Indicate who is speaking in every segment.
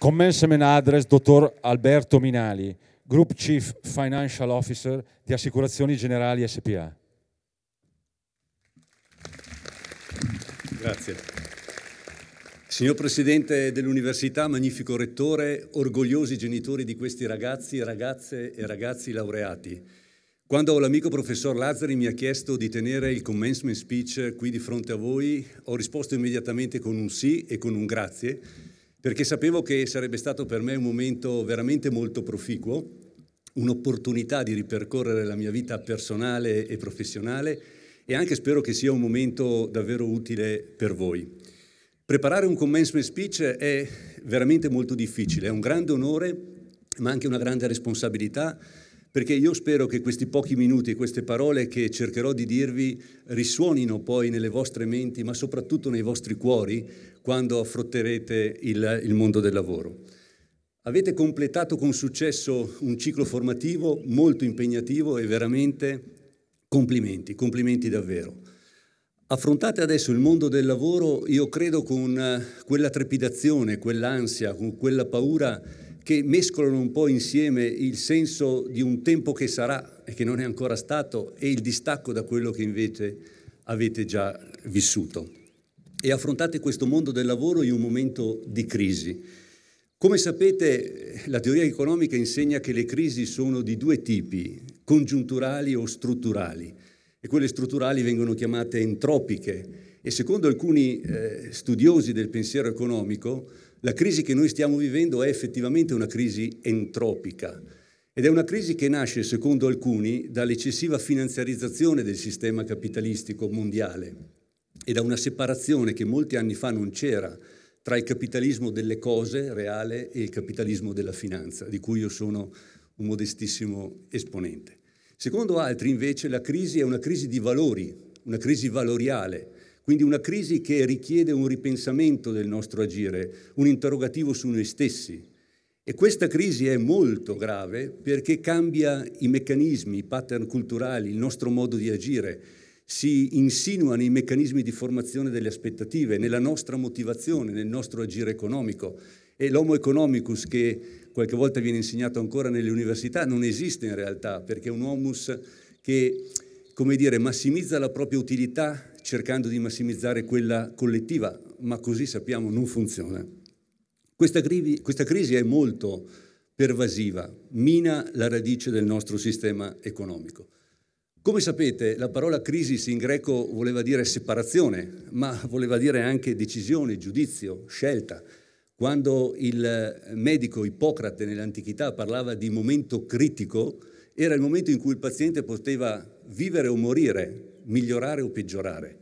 Speaker 1: Commencement address dottor Alberto Minali, Group Chief Financial Officer di Assicurazioni Generali SPA. Grazie. Signor Presidente dell'Università, magnifico Rettore, orgogliosi genitori di questi ragazzi, ragazze e ragazzi laureati. Quando l'amico professor Lazzari mi ha chiesto di tenere il commencement speech qui di fronte a voi, ho risposto immediatamente con un sì e con un grazie, perché sapevo che sarebbe stato per me un momento veramente molto proficuo, un'opportunità di ripercorrere la mia vita personale e professionale e anche spero che sia un momento davvero utile per voi. Preparare un commencement speech è veramente molto difficile, è un grande onore ma anche una grande responsabilità perché io spero che questi pochi minuti, queste parole che cercherò di dirvi risuonino poi nelle vostre menti, ma soprattutto nei vostri cuori quando affronterete il, il mondo del lavoro. Avete completato con successo un ciclo formativo molto impegnativo e veramente complimenti, complimenti davvero. Affrontate adesso il mondo del lavoro, io credo, con quella trepidazione, quell'ansia, con quella paura che mescolano un po' insieme il senso di un tempo che sarà e che non è ancora stato e il distacco da quello che invece avete già vissuto. E affrontate questo mondo del lavoro in un momento di crisi. Come sapete, la teoria economica insegna che le crisi sono di due tipi, congiunturali o strutturali, e quelle strutturali vengono chiamate entropiche. E secondo alcuni eh, studiosi del pensiero economico, la crisi che noi stiamo vivendo è effettivamente una crisi entropica ed è una crisi che nasce, secondo alcuni, dall'eccessiva finanziarizzazione del sistema capitalistico mondiale e da una separazione che molti anni fa non c'era tra il capitalismo delle cose reale e il capitalismo della finanza, di cui io sono un modestissimo esponente. Secondo altri, invece, la crisi è una crisi di valori, una crisi valoriale, quindi una crisi che richiede un ripensamento del nostro agire, un interrogativo su noi stessi. E questa crisi è molto grave perché cambia i meccanismi, i pattern culturali, il nostro modo di agire. Si insinua nei meccanismi di formazione delle aspettative, nella nostra motivazione, nel nostro agire economico. E l'homo economicus, che qualche volta viene insegnato ancora nelle università, non esiste in realtà, perché è un homus che, come dire, massimizza la propria utilità cercando di massimizzare quella collettiva, ma così sappiamo non funziona. Questa, crivi, questa crisi è molto pervasiva, mina la radice del nostro sistema economico. Come sapete, la parola crisi in greco voleva dire separazione, ma voleva dire anche decisione, giudizio, scelta. Quando il medico Ippocrate nell'antichità parlava di momento critico, era il momento in cui il paziente poteva vivere o morire migliorare o peggiorare.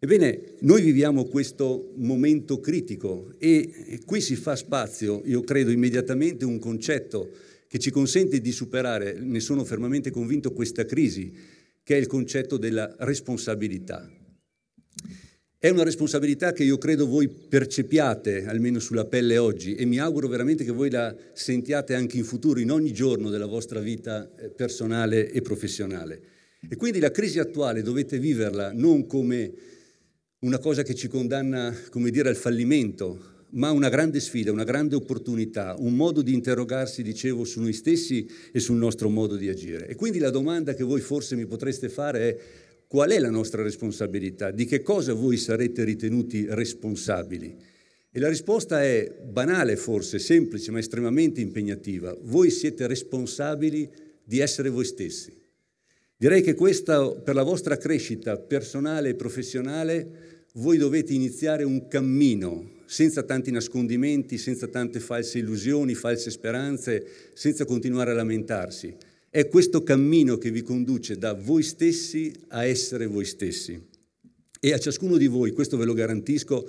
Speaker 1: Ebbene, noi viviamo questo momento critico e qui si fa spazio, io credo, immediatamente un concetto che ci consente di superare, ne sono fermamente convinto, questa crisi, che è il concetto della responsabilità. È una responsabilità che io credo voi percepiate, almeno sulla pelle oggi, e mi auguro veramente che voi la sentiate anche in futuro, in ogni giorno della vostra vita eh, personale e professionale. E quindi la crisi attuale dovete viverla non come una cosa che ci condanna, come dire, al fallimento, ma una grande sfida, una grande opportunità, un modo di interrogarsi, dicevo, su noi stessi e sul nostro modo di agire. E quindi la domanda che voi forse mi potreste fare è qual è la nostra responsabilità? Di che cosa voi sarete ritenuti responsabili? E la risposta è banale forse, semplice, ma estremamente impegnativa. Voi siete responsabili di essere voi stessi. Direi che questa, per la vostra crescita personale e professionale, voi dovete iniziare un cammino senza tanti nascondimenti, senza tante false illusioni, false speranze, senza continuare a lamentarsi. È questo cammino che vi conduce da voi stessi a essere voi stessi. E a ciascuno di voi, questo ve lo garantisco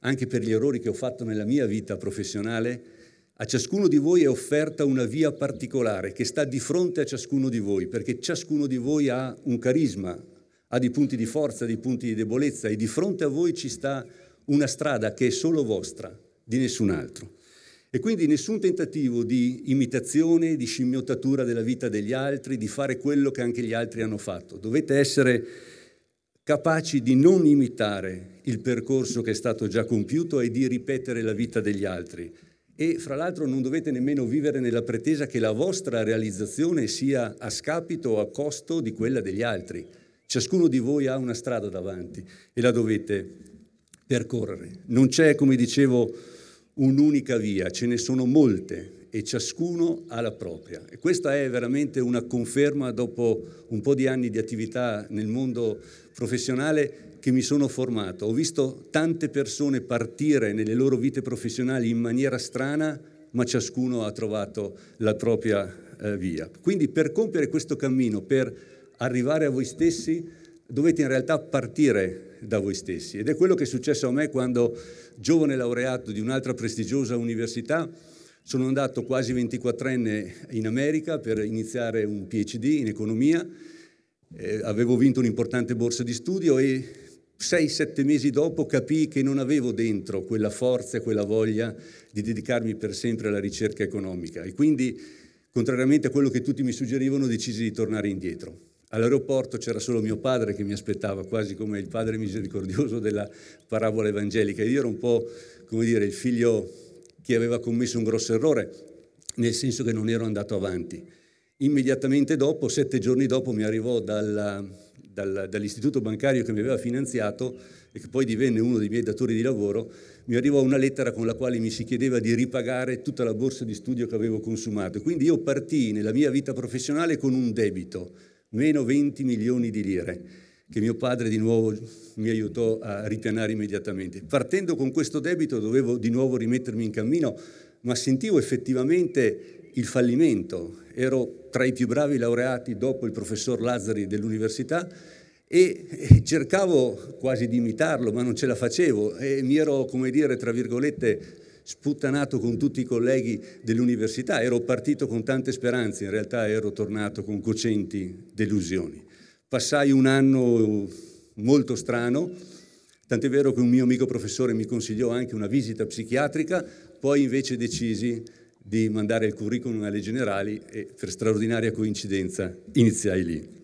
Speaker 1: anche per gli errori che ho fatto nella mia vita professionale, a ciascuno di voi è offerta una via particolare che sta di fronte a ciascuno di voi, perché ciascuno di voi ha un carisma, ha dei punti di forza, dei punti di debolezza e di fronte a voi ci sta una strada che è solo vostra, di nessun altro. E quindi nessun tentativo di imitazione, di scimmiottatura della vita degli altri, di fare quello che anche gli altri hanno fatto. Dovete essere capaci di non imitare il percorso che è stato già compiuto e di ripetere la vita degli altri e fra l'altro non dovete nemmeno vivere nella pretesa che la vostra realizzazione sia a scapito o a costo di quella degli altri. Ciascuno di voi ha una strada davanti e la dovete percorrere. Non c'è, come dicevo, un'unica via, ce ne sono molte e ciascuno ha la propria. E questa è veramente una conferma dopo un po' di anni di attività nel mondo professionale che mi sono formato, ho visto tante persone partire nelle loro vite professionali in maniera strana, ma ciascuno ha trovato la propria eh, via. Quindi per compiere questo cammino, per arrivare a voi stessi, dovete in realtà partire da voi stessi. Ed è quello che è successo a me quando, giovane laureato di un'altra prestigiosa università, sono andato quasi 24enne in America per iniziare un PhD in economia. Eh, avevo vinto un'importante borsa di studio e sei, sette mesi dopo capii che non avevo dentro quella forza e quella voglia di dedicarmi per sempre alla ricerca economica e quindi, contrariamente a quello che tutti mi suggerivano, decisi di tornare indietro. All'aeroporto c'era solo mio padre che mi aspettava, quasi come il padre misericordioso della parabola evangelica. Io ero un po', come dire, il figlio che aveva commesso un grosso errore, nel senso che non ero andato avanti. Immediatamente dopo, sette giorni dopo, mi arrivò dal, dal, dall'istituto bancario che mi aveva finanziato e che poi divenne uno dei miei datori di lavoro, mi arrivò una lettera con la quale mi si chiedeva di ripagare tutta la borsa di studio che avevo consumato. Quindi io partii nella mia vita professionale con un debito, meno 20 milioni di lire, che mio padre di nuovo mi aiutò a ripianare immediatamente. Partendo con questo debito dovevo di nuovo rimettermi in cammino, ma sentivo effettivamente il fallimento. Ero tra i più bravi laureati dopo il professor Lazzari dell'università e eh, cercavo quasi di imitarlo, ma non ce la facevo e mi ero, come dire, tra virgolette, sputtanato con tutti i colleghi dell'università. Ero partito con tante speranze, in realtà ero tornato con cocenti delusioni. Passai un anno molto strano, tant'è vero che un mio amico professore mi consigliò anche una visita psichiatrica, poi invece decisi di mandare il curriculum alle generali e per straordinaria coincidenza iniziai lì.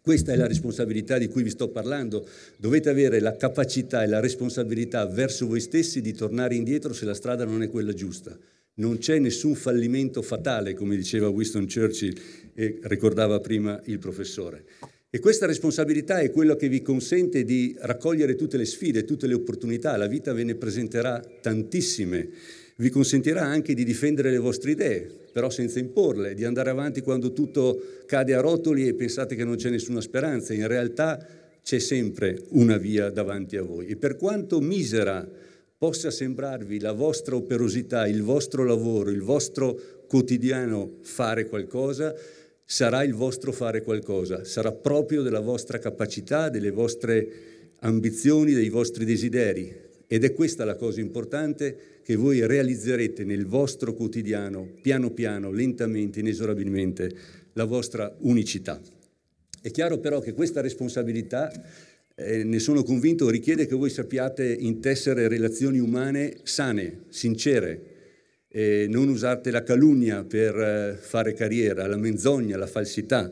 Speaker 1: Questa è la responsabilità di cui vi sto parlando. Dovete avere la capacità e la responsabilità verso voi stessi di tornare indietro se la strada non è quella giusta. Non c'è nessun fallimento fatale, come diceva Winston Churchill e ricordava prima il professore. E questa responsabilità è quella che vi consente di raccogliere tutte le sfide, tutte le opportunità. La vita ve ne presenterà tantissime vi consentirà anche di difendere le vostre idee, però senza imporle, di andare avanti quando tutto cade a rotoli e pensate che non c'è nessuna speranza. In realtà c'è sempre una via davanti a voi. E per quanto misera possa sembrarvi la vostra operosità, il vostro lavoro, il vostro quotidiano fare qualcosa, sarà il vostro fare qualcosa, sarà proprio della vostra capacità, delle vostre ambizioni, dei vostri desideri ed è questa la cosa importante che voi realizzerete nel vostro quotidiano, piano piano, lentamente, inesorabilmente, la vostra unicità. È chiaro però che questa responsabilità, eh, ne sono convinto, richiede che voi sappiate intessere relazioni umane sane, sincere, eh, non usate la calunnia per eh, fare carriera, la menzogna, la falsità.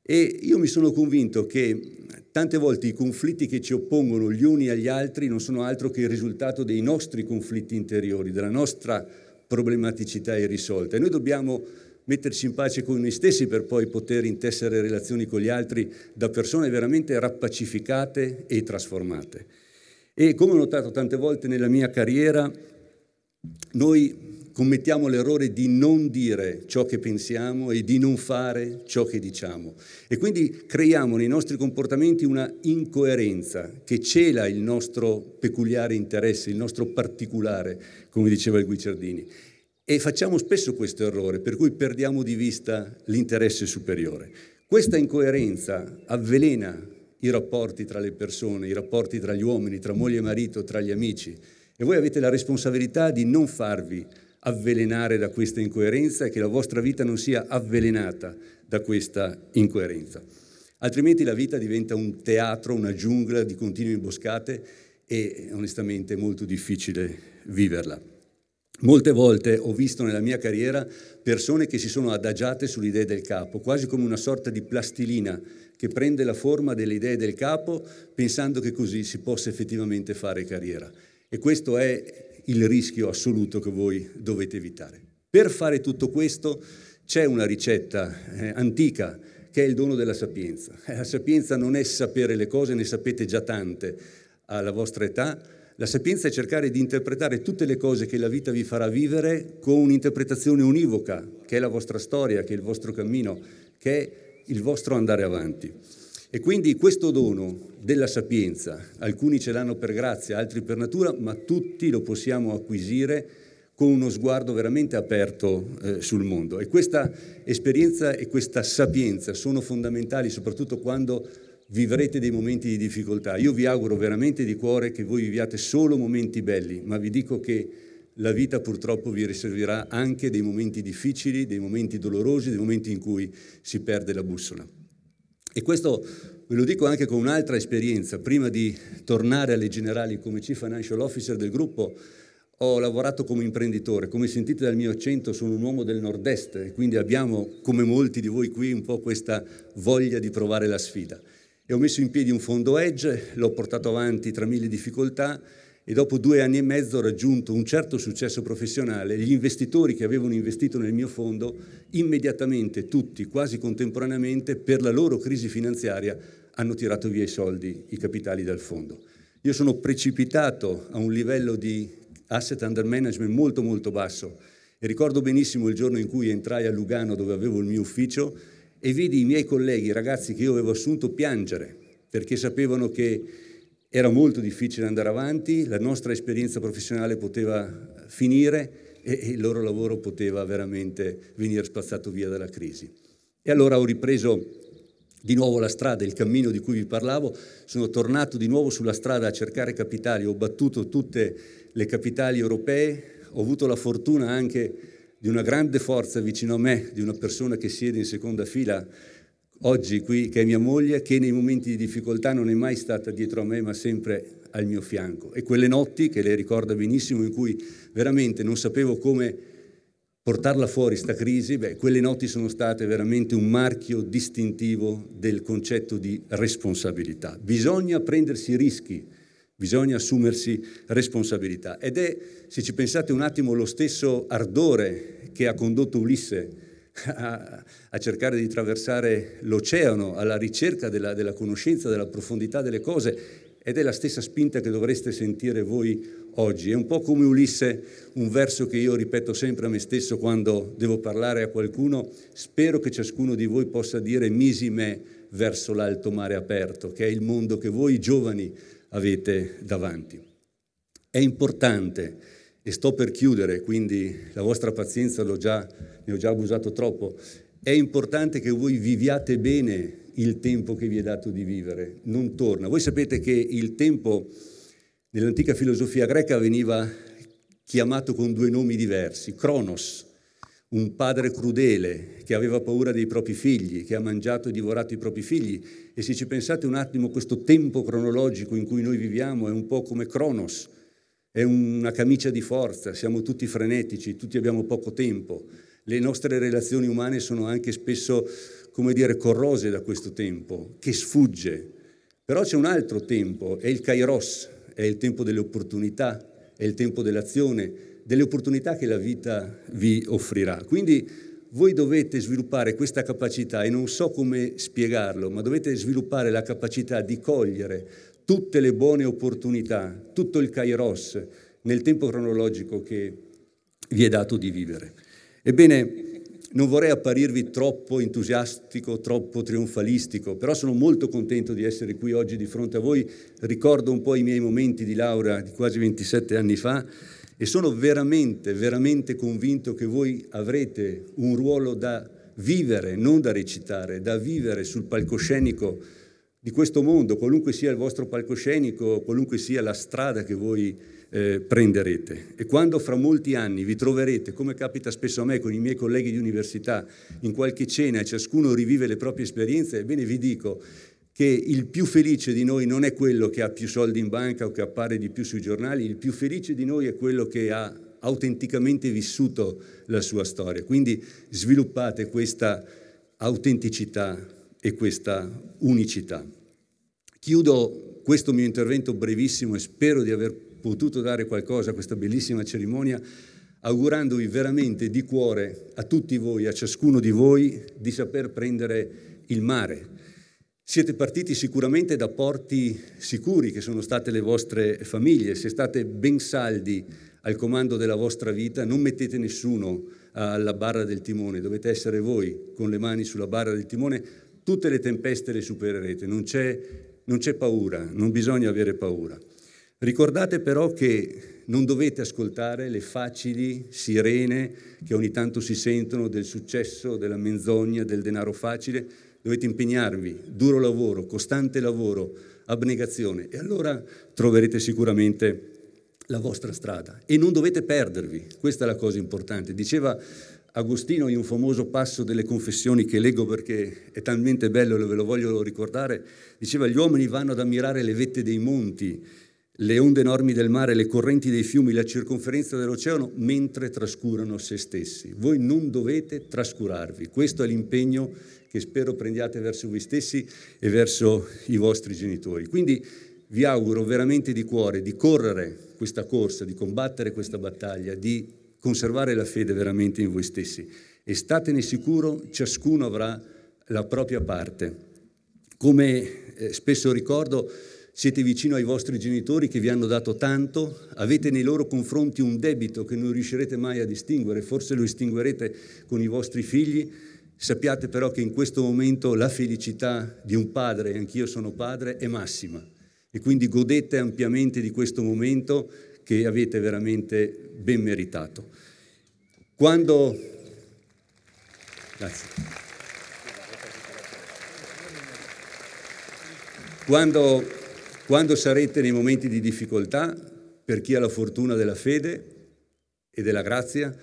Speaker 1: E io mi sono convinto che Tante volte i conflitti che ci oppongono gli uni agli altri non sono altro che il risultato dei nostri conflitti interiori, della nostra problematicità irrisolta. E noi dobbiamo metterci in pace con noi stessi per poi poter intessere relazioni con gli altri da persone veramente rappacificate e trasformate. E come ho notato tante volte nella mia carriera, noi Commettiamo l'errore di non dire ciò che pensiamo e di non fare ciò che diciamo. E quindi creiamo nei nostri comportamenti una incoerenza che cela il nostro peculiare interesse, il nostro particolare, come diceva il Guicciardini. E facciamo spesso questo errore, per cui perdiamo di vista l'interesse superiore. Questa incoerenza avvelena i rapporti tra le persone, i rapporti tra gli uomini, tra moglie e marito, tra gli amici. E voi avete la responsabilità di non farvi avvelenare da questa incoerenza e che la vostra vita non sia avvelenata da questa incoerenza. Altrimenti la vita diventa un teatro, una giungla di continue imboscate e onestamente è molto difficile viverla. Molte volte ho visto nella mia carriera persone che si sono adagiate sull'idea del capo, quasi come una sorta di plastilina che prende la forma delle idee del capo pensando che così si possa effettivamente fare carriera. E questo è il rischio assoluto che voi dovete evitare. Per fare tutto questo c'è una ricetta eh, antica che è il dono della sapienza. Eh, la sapienza non è sapere le cose, ne sapete già tante alla vostra età. La sapienza è cercare di interpretare tutte le cose che la vita vi farà vivere con un'interpretazione univoca, che è la vostra storia, che è il vostro cammino, che è il vostro andare avanti. E quindi questo dono della sapienza, alcuni ce l'hanno per grazia, altri per natura, ma tutti lo possiamo acquisire con uno sguardo veramente aperto eh, sul mondo. E questa esperienza e questa sapienza sono fondamentali, soprattutto quando vivrete dei momenti di difficoltà. Io vi auguro veramente di cuore che voi viviate solo momenti belli, ma vi dico che la vita purtroppo vi riservirà anche dei momenti difficili, dei momenti dolorosi, dei momenti in cui si perde la bussola. E questo ve lo dico anche con un'altra esperienza. Prima di tornare alle generali come Chief Financial Officer del gruppo, ho lavorato come imprenditore. Come sentite dal mio accento, sono un uomo del nord-est, quindi abbiamo, come molti di voi qui, un po' questa voglia di provare la sfida. E ho messo in piedi un fondo Edge, l'ho portato avanti tra mille difficoltà e dopo due anni e mezzo ho raggiunto un certo successo professionale, gli investitori che avevano investito nel mio fondo immediatamente, tutti, quasi contemporaneamente, per la loro crisi finanziaria hanno tirato via i soldi, i capitali dal fondo. Io sono precipitato a un livello di asset under management molto molto basso e ricordo benissimo il giorno in cui entrai a Lugano dove avevo il mio ufficio e vidi i miei colleghi, i ragazzi che io avevo assunto, piangere perché sapevano che era molto difficile andare avanti, la nostra esperienza professionale poteva eh, finire e il loro lavoro poteva veramente venire spazzato via dalla crisi. E allora ho ripreso di nuovo la strada, il cammino di cui vi parlavo, sono tornato di nuovo sulla strada a cercare capitali, ho battuto tutte le capitali europee, ho avuto la fortuna anche di una grande forza vicino a me, di una persona che siede in seconda fila oggi qui, che è mia moglie, che nei momenti di difficoltà non è mai stata dietro a me, ma sempre al mio fianco. E quelle notti, che lei ricorda benissimo, in cui veramente non sapevo come portarla fuori sta crisi, beh, quelle notti sono state veramente un marchio distintivo del concetto di responsabilità. Bisogna prendersi rischi, bisogna assumersi responsabilità. Ed è, se ci pensate un attimo, lo stesso ardore che ha condotto Ulisse a, a cercare di attraversare l'oceano alla ricerca della, della conoscenza, della profondità delle cose ed è la stessa spinta che dovreste sentire voi oggi. È un po' come Ulisse, un verso che io ripeto sempre a me stesso quando devo parlare a qualcuno. Spero che ciascuno di voi possa dire misime verso l'alto mare aperto, che è il mondo che voi giovani avete davanti. È importante e sto per chiudere, quindi la vostra pazienza già, ne ho già abusato troppo, è importante che voi viviate bene il tempo che vi è dato di vivere, non torna. Voi sapete che il tempo nell'antica filosofia greca veniva chiamato con due nomi diversi, Cronos, un padre crudele che aveva paura dei propri figli, che ha mangiato e divorato i propri figli. E se ci pensate un attimo, questo tempo cronologico in cui noi viviamo è un po' come Cronos, è una camicia di forza, siamo tutti frenetici, tutti abbiamo poco tempo, le nostre relazioni umane sono anche spesso, come dire, corrose da questo tempo, che sfugge. Però c'è un altro tempo, è il kairos, è il tempo delle opportunità, è il tempo dell'azione, delle opportunità che la vita vi offrirà. Quindi voi dovete sviluppare questa capacità e non so come spiegarlo, ma dovete sviluppare la capacità di cogliere tutte le buone opportunità, tutto il kairos nel tempo cronologico che vi è dato di vivere. Ebbene, non vorrei apparirvi troppo entusiastico, troppo trionfalistico, però sono molto contento di essere qui oggi di fronte a voi. Ricordo un po' i miei momenti di laurea di quasi 27 anni fa e sono veramente, veramente convinto che voi avrete un ruolo da vivere, non da recitare, da vivere sul palcoscenico di questo mondo, qualunque sia il vostro palcoscenico, qualunque sia la strada che voi eh, prenderete. E quando fra molti anni vi troverete, come capita spesso a me con i miei colleghi di università, in qualche cena e ciascuno rivive le proprie esperienze, ebbene vi dico che il più felice di noi non è quello che ha più soldi in banca o che appare di più sui giornali, il più felice di noi è quello che ha autenticamente vissuto la sua storia. Quindi sviluppate questa autenticità e questa unicità. Chiudo questo mio intervento brevissimo e spero di aver potuto dare qualcosa a questa bellissima cerimonia augurandovi veramente di cuore a tutti voi, a ciascuno di voi, di saper prendere il mare. Siete partiti sicuramente da porti sicuri che sono state le vostre famiglie, se state ben saldi al comando della vostra vita, non mettete nessuno alla barra del timone, dovete essere voi con le mani sulla barra del timone, Tutte le tempeste le supererete, non c'è, non c'è paura, non bisogna avere paura. Ricordate però che non dovete ascoltare le facili sirene che ogni tanto si sentono del successo, della menzogna, del denaro facile. Dovete impegnarvi, duro lavoro, costante lavoro, abnegazione e allora troverete sicuramente la vostra strada e non dovete perdervi. Questa è la cosa importante. Diceva Agostino, in un famoso passo delle confessioni che leggo perché è talmente bello e ve lo voglio ricordare, diceva gli uomini vanno ad ammirare le vette dei monti, le onde enormi del mare, le correnti dei fiumi, la circonferenza dell'oceano, mentre trascurano se stessi. Voi non dovete trascurarvi. Questo è l'impegno che spero prendiate verso voi stessi e verso i vostri genitori. Quindi vi auguro veramente di cuore di correre questa corsa, di combattere questa battaglia, di conservare la fede veramente in voi stessi e statene sicuro, ciascuno avrà la propria parte. Come eh, spesso ricordo, siete vicino ai vostri genitori che vi hanno dato tanto, avete nei loro confronti un debito che non riuscirete mai a distinguere, forse lo estinguerete con i vostri figli, sappiate però che in questo momento la felicità di un padre, anch'io sono padre, è massima e quindi godete ampiamente di questo momento che avete veramente ben meritato. Quando... Grazie. Quando, quando, sarete nei momenti di difficoltà, per chi ha la fortuna della fede e della grazia,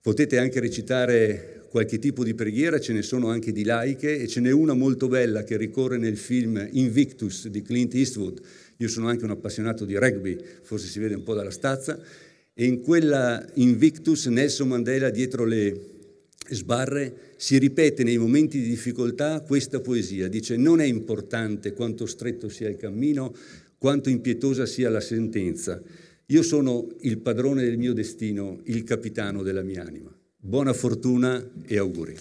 Speaker 1: potete anche recitare qualche tipo di preghiera, ce ne sono anche di laiche e ce n'è una molto bella che ricorre nel film Invictus di Clint Eastwood. Io sono anche un appassionato di rugby, forse si vede un po' dalla stazza, e in quella Invictus Nelson Mandela dietro le sbarre si ripete nei momenti di difficoltà questa poesia, dice non è importante quanto stretto sia il cammino, quanto impietosa sia la sentenza, io sono il padrone del mio destino, il capitano della mia anima. Buona fortuna e auguri.